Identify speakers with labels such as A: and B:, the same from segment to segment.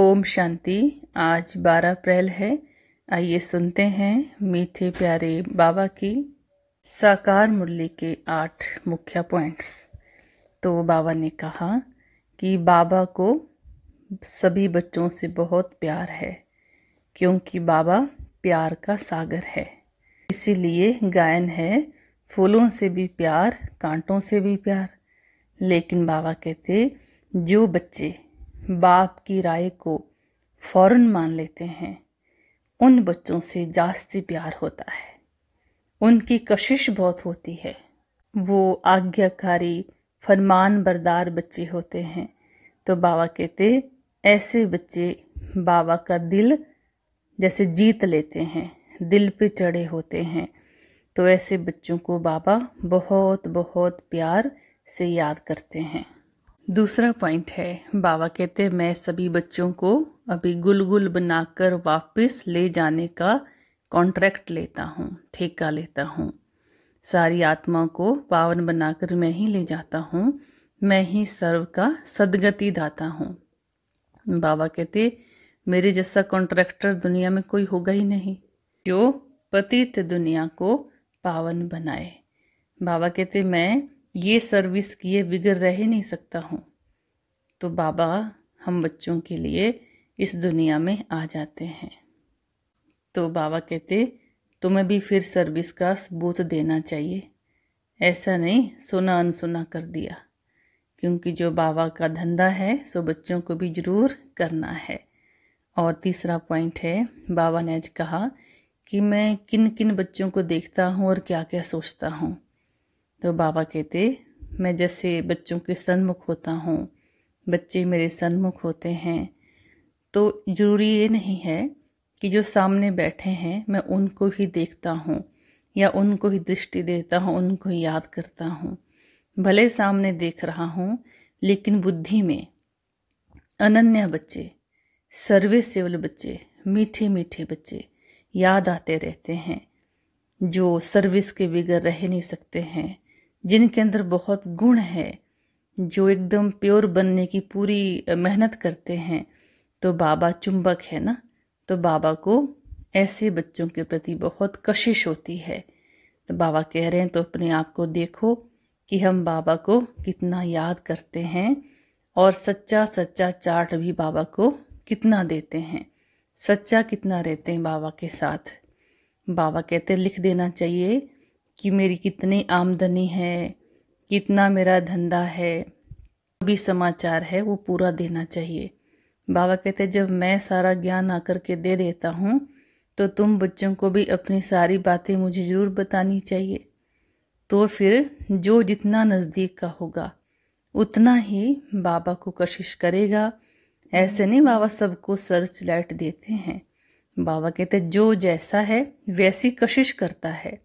A: ओम शांति आज 12 अप्रैल है आइए सुनते हैं मीठे प्यारे बाबा की साकार मूल्य के आठ मुख्य पॉइंट्स तो बाबा ने कहा कि बाबा को सभी बच्चों से बहुत प्यार है क्योंकि बाबा प्यार का सागर है इसीलिए गायन है फूलों से भी प्यार कांटों से भी प्यार लेकिन बाबा कहते जो बच्चे बाप की राय को फौरन मान लेते हैं उन बच्चों से जास्ती प्यार होता है उनकी कशिश बहुत होती है वो आज्ञाकारी फरमान बरदार बच्चे होते हैं तो बाबा कहते ऐसे बच्चे बाबा का दिल जैसे जीत लेते हैं दिल पे चढ़े होते हैं तो ऐसे बच्चों को बाबा बहुत बहुत प्यार से याद करते हैं दूसरा पॉइंट है बाबा कहते मैं सभी बच्चों को अभी गुलगुल बनाकर वापस ले जाने का कॉन्ट्रैक्ट लेता हूँ ठेका लेता हूँ सारी आत्मा को पावन बनाकर मैं ही ले जाता हूँ मैं ही सर्व का सदगति दाता हूँ बाबा कहते मेरे जैसा कॉन्ट्रैक्टर दुनिया में कोई होगा ही नहीं जो पतित दुनिया को पावन बनाए बाबा कहते मैं ये सर्विस किए बिगड़ रह नहीं सकता हूँ तो बाबा हम बच्चों के लिए इस दुनिया में आ जाते हैं तो बाबा कहते तुम्हें भी फिर सर्विस का सबूत देना चाहिए ऐसा नहीं सुना अनसुना कर दिया क्योंकि जो बाबा का धंधा है सो बच्चों को भी ज़रूर करना है और तीसरा पॉइंट है बाबा ने आज कहा कि मैं किन किन बच्चों को देखता हूँ और क्या क्या सोचता हूँ तो बाबा कहते मैं जैसे बच्चों के सन्मुख होता हूँ बच्चे मेरे सन्मुख होते हैं तो ज़रूरी ये नहीं है कि जो सामने बैठे हैं मैं उनको ही देखता हूँ या उनको ही दृष्टि देता हूँ उनको ही याद करता हूँ भले सामने देख रहा हूँ लेकिन बुद्धि में अनन्य बच्चे सर्विसेबल बच्चे मीठे मीठे बच्चे याद आते रहते हैं जो सर्विस के बिगड़ रह नहीं सकते हैं जिनके अंदर बहुत गुण है जो एकदम प्योर बनने की पूरी मेहनत करते हैं तो बाबा चुंबक है ना तो बाबा को ऐसे बच्चों के प्रति बहुत कशिश होती है तो बाबा कह रहे हैं तो अपने आप को देखो कि हम बाबा को कितना याद करते हैं और सच्चा सच्चा चाट भी बाबा को कितना देते हैं सच्चा कितना रहते हैं बाबा के साथ बाबा कहते लिख देना चाहिए कि मेरी कितनी आमदनी है कितना मेरा धंधा है भी समाचार है वो पूरा देना चाहिए बाबा कहते जब मैं सारा ज्ञान आकर के दे देता हूँ तो तुम बच्चों को भी अपनी सारी बातें मुझे ज़रूर बतानी चाहिए तो फिर जो जितना नज़दीक का होगा उतना ही बाबा को कशिश करेगा ऐसे नहीं बाबा सबको सर्च लाइट देते हैं बाबा कहते जो जैसा है वैसी कशिश करता है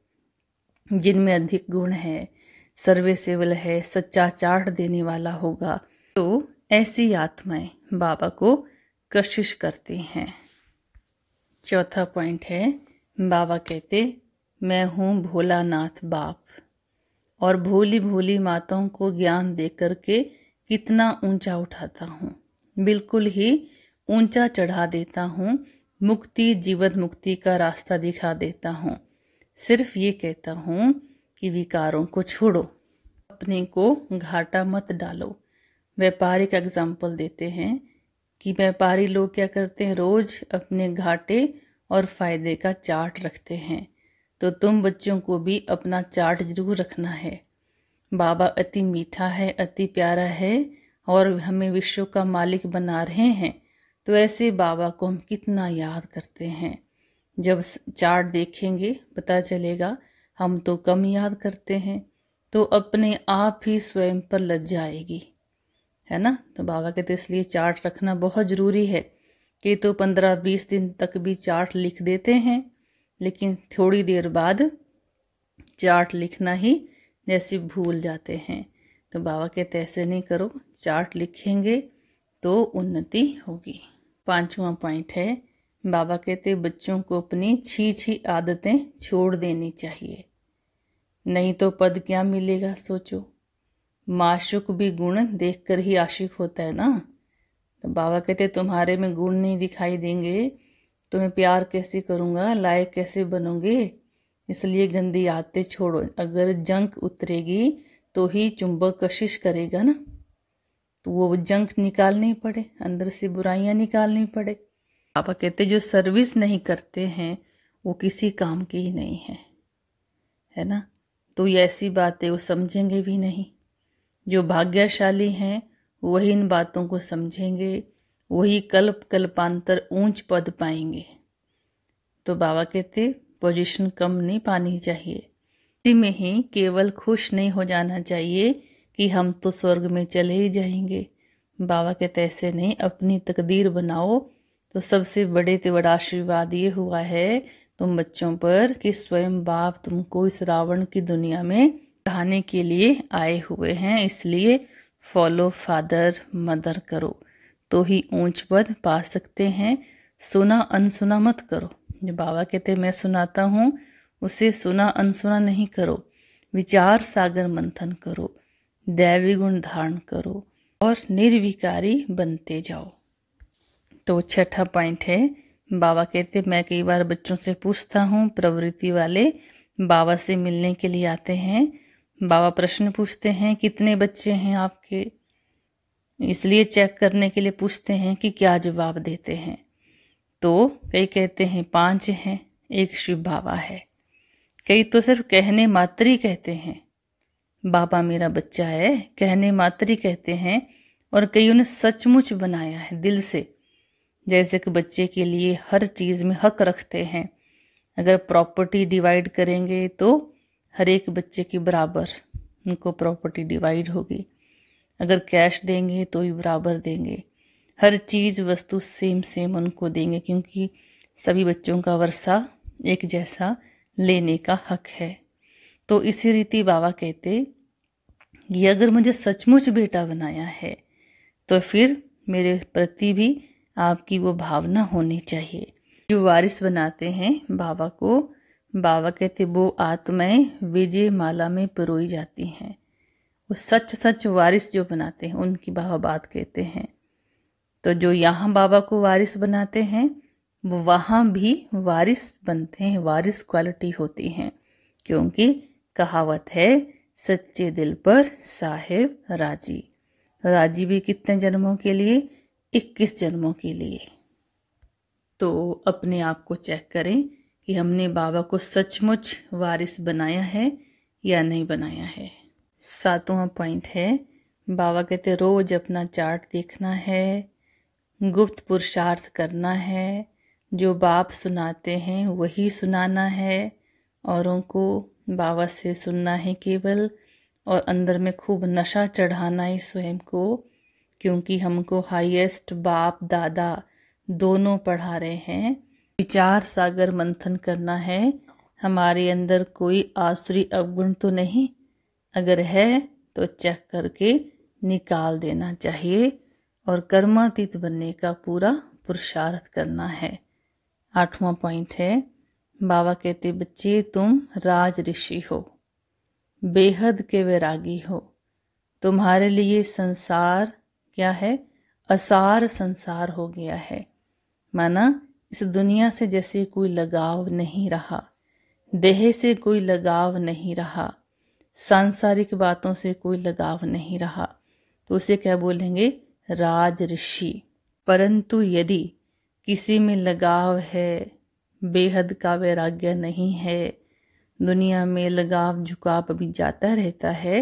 A: जिनमें अधिक गुण है सर्वे सेवल है सच्चा चाट देने वाला होगा तो ऐसी आत्माएं बाबा को कशिश करती हैं चौथा पॉइंट है बाबा कहते मैं हूँ भोलानाथ बाप और भोली भोली माताओं को ज्ञान दे करके कितना ऊंचा उठाता हूँ बिल्कुल ही ऊंचा चढ़ा देता हूँ मुक्ति जीवन मुक्ति का रास्ता दिखा देता हूँ सिर्फ ये कहता हूँ कि विकारों को छोड़ो अपने को घाटा मत डालो व्यापारी का एग्जाम्पल देते हैं कि व्यापारी लोग क्या करते हैं रोज़ अपने घाटे और फायदे का चार्ट रखते हैं तो तुम बच्चों को भी अपना चार्ट जरूर रखना है बाबा अति मीठा है अति प्यारा है और हमें विश्व का मालिक बना रहे हैं तो ऐसे बाबा को हम कितना याद करते हैं जब चार्ट देखेंगे पता चलेगा हम तो कम याद करते हैं तो अपने आप ही स्वयं पर लग जाएगी है ना तो बाबा कहते इसलिए चार्ट रखना बहुत ज़रूरी है कि तो पंद्रह बीस दिन तक भी चार्ट लिख देते हैं लेकिन थोड़ी देर बाद चार्ट लिखना ही जैसे भूल जाते हैं तो बाबा कहते ऐसे नहीं करो चार्ट लिखेंगे तो उन्नति होगी पांचवा पॉइंट है बाबा कहते बच्चों को अपनी छी छी आदतें छोड़ देनी चाहिए नहीं तो पद क्या मिलेगा सोचो माशुक भी गुण देखकर ही आशिक होता है ना तो बाबा कहते तुम्हारे में गुण नहीं दिखाई देंगे तुम्हें प्यार कैसे करूँगा लायक कैसे बनोगे इसलिए गंदी आदतें छोड़ो अगर जंक उतरेगी तो ही चुंबक कशिश करेगा ना तो वो जंक निकालनी पड़े अंदर से बुराइयाँ निकालनी पड़े पापा कहते जो सर्विस नहीं करते हैं वो किसी काम की ही नहीं है है ना तो ये ऐसी बातें वो समझेंगे भी नहीं जो भाग्यशाली हैं वही इन बातों को समझेंगे वही कल्प कल्पांतर ऊंच पद पाएंगे तो बाबा कहते पोजीशन कम नहीं पानी चाहिए इसी में ही केवल खुश नहीं हो जाना चाहिए कि हम तो स्वर्ग में चले ही जाएंगे बाबा कहते ऐसे नहीं अपनी तकदीर बनाओ तो सबसे बड़े ते बड़ा आशीर्वाद ये हुआ है तुम बच्चों पर कि स्वयं बाप तुमको इस रावण की दुनिया में रहने के लिए आए हुए हैं इसलिए फॉलो फादर मदर करो तो ही ऊंच पद पा सकते हैं सुना अनसुना मत करो जो बाबा कहते मैं सुनाता हूँ उसे सुना अनसुना नहीं करो विचार सागर मंथन करो दैवी गुण धारण करो और निर्विकारी बनते जाओ तो छठा पॉइंट है बाबा कहते मैं कई बार बच्चों से पूछता हूँ प्रवृत्ति वाले बाबा से मिलने के लिए आते हैं बाबा प्रश्न पूछते हैं कितने बच्चे हैं आपके इसलिए चेक करने के लिए पूछते हैं कि क्या जवाब देते हैं तो कई कहते हैं पांच हैं एक शिव बाबा है कई तो सिर्फ कहने मात्र ही कहते हैं बाबा मेरा बच्चा है कहने मात्र ही कहते हैं और कईयों ने सचमुच बनाया है दिल से जैसे कि बच्चे के लिए हर चीज़ में हक रखते हैं अगर प्रॉपर्टी डिवाइड करेंगे तो हर एक बच्चे के बराबर उनको प्रॉपर्टी डिवाइड होगी अगर कैश देंगे तो ही बराबर देंगे हर चीज़ वस्तु सेम सेम उनको देंगे क्योंकि सभी बच्चों का वर्षा एक जैसा लेने का हक है तो इसी रीति बाबा कहते कि अगर मुझे सचमुच बेटा बनाया है तो फिर मेरे प्रति भी आपकी वो भावना होनी चाहिए जो वारिस बनाते हैं बाबा को बाबा कहते वो आत्माएं विजय माला में परोई जाती हैं वो सच सच वारिस जो बनाते हैं उनकी बाबा बात कहते हैं तो जो यहाँ बाबा को वारिस बनाते हैं वो वहाँ भी वारिस बनते हैं वारिस क्वालिटी होती हैं क्योंकि कहावत है सच्चे दिल पर साहेब राजी राजी भी कितने जन्मों के लिए इक्कीस जन्मों के लिए तो अपने आप को चेक करें कि हमने बाबा को सचमुच वारिस बनाया है या नहीं बनाया है सातवां पॉइंट है बाबा कहते रोज अपना चार्ट देखना है गुप्त पुरुषार्थ करना है जो बाप सुनाते हैं वही सुनाना है औरों को बाबा से सुनना है केवल और अंदर में खूब नशा चढ़ाना है स्वयं को क्योंकि हमको हाईएस्ट बाप दादा दोनों पढ़ा रहे हैं विचार सागर मंथन करना है हमारे अंदर कोई आसुरी अवगुण तो नहीं अगर है तो चेक करके निकाल देना चाहिए और कर्मातीत बनने का पूरा पुरुषार्थ करना है आठवां पॉइंट है बाबा कहते बच्चे तुम राज ऋषि हो बेहद के वैरागी हो तुम्हारे लिए संसार क्या है असार संसार हो गया है माना इस दुनिया से जैसे कोई लगाव नहीं रहा देह से कोई लगाव नहीं रहा सांसारिक बातों से कोई लगाव नहीं रहा तो उसे क्या बोलेंगे राज ऋषि परंतु यदि किसी में लगाव है बेहद का वैराग्य नहीं है दुनिया में लगाव झुकाव अभी जाता रहता है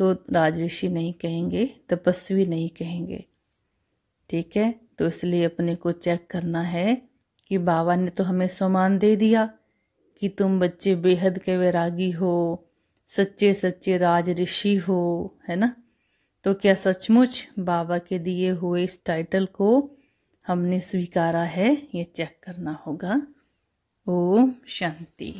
A: तो राजऋषि नहीं कहेंगे तपस्वी नहीं कहेंगे ठीक है तो इसलिए अपने को चेक करना है कि बाबा ने तो हमें सम्मान दे दिया कि तुम बच्चे बेहद के वैरागी हो सच्चे सच्चे राज ऋषि हो है ना तो क्या सचमुच बाबा के दिए हुए इस टाइटल को हमने स्वीकारा है ये चेक करना होगा ओम शांति